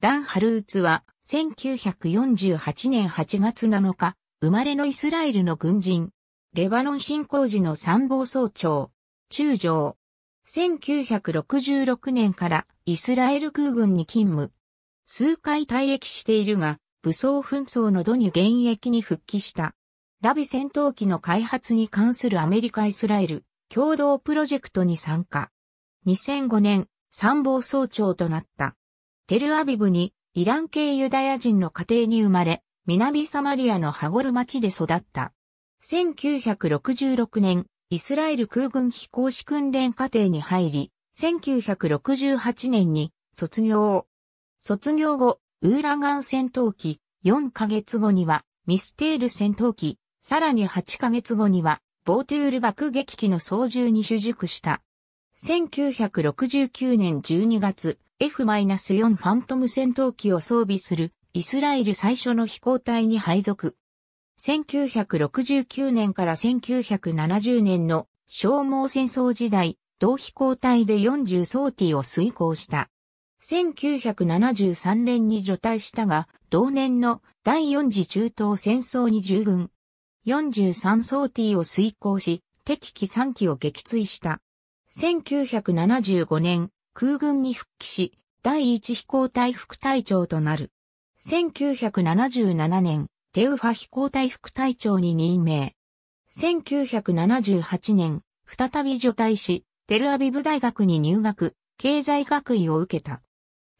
ダン・ハルーツは、1948年8月7日、生まれのイスラエルの軍人、レバノン侵攻時の参謀総長、中将、1966年からイスラエル空軍に勤務。数回退役しているが、武装紛争の度に現役に復帰した。ラビ戦闘機の開発に関するアメリカ・イスラエル共同プロジェクトに参加。2005年参謀総長となった。テルアビブにイラン系ユダヤ人の家庭に生まれ、南サマリアのハゴル町で育った。1966年、イスラエル空軍飛行士訓練課程に入り、1968年に卒業卒業後、ウーラガン戦闘機、4ヶ月後にはミステール戦闘機、さらに8ヶ月後にはボートゥール爆撃機の操縦に主熟した。1969年12月、F-4 ファントム戦闘機を装備するイスラエル最初の飛行隊に配属。1969年から1970年の消耗戦争時代、同飛行隊で40ソーティを遂行した。1973年に除隊したが、同年の第4次中東戦争に従軍。43ソーティを遂行し、敵機3機を撃墜した。1975年、空軍に復帰し、第一飛行隊副隊長となる。1977年、テウファ飛行隊副隊長に任命。1978年、再び除隊し、テルアビブ大学に入学、経済学位を受けた。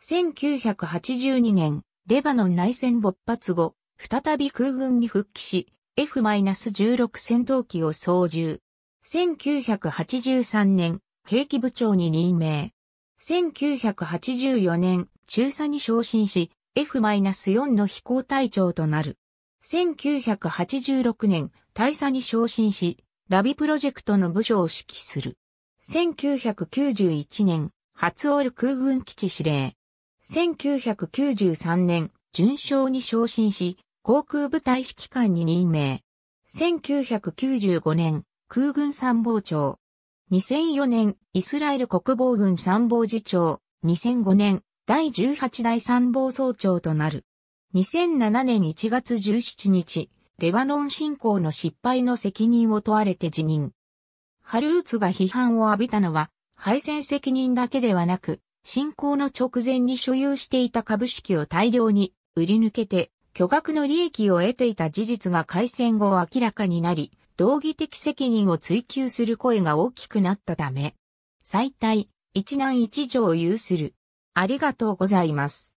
1982年、レバノン内戦勃発後、再び空軍に復帰し、F-16 戦闘機を操縦。1983年、兵器部長に任命。1984年、中佐に昇進し、F-4 の飛行隊長となる。1986年、大佐に昇進し、ラビプロジェクトの部署を指揮する。1991年、初オール空軍基地司令。1993年、順将に昇進し、航空部隊指揮官に任命。1995年、空軍参謀長。2004年、イスラエル国防軍参謀次長、2005年、第18代参謀総長となる。2007年1月17日、レバノン侵攻の失敗の責任を問われて辞任。ハルーツが批判を浴びたのは、敗戦責任だけではなく、侵攻の直前に所有していた株式を大量に売り抜けて、巨額の利益を得ていた事実が開戦後明らかになり、道義的責任を追求する声が大きくなったため、最大、一難一条を有する。ありがとうございます。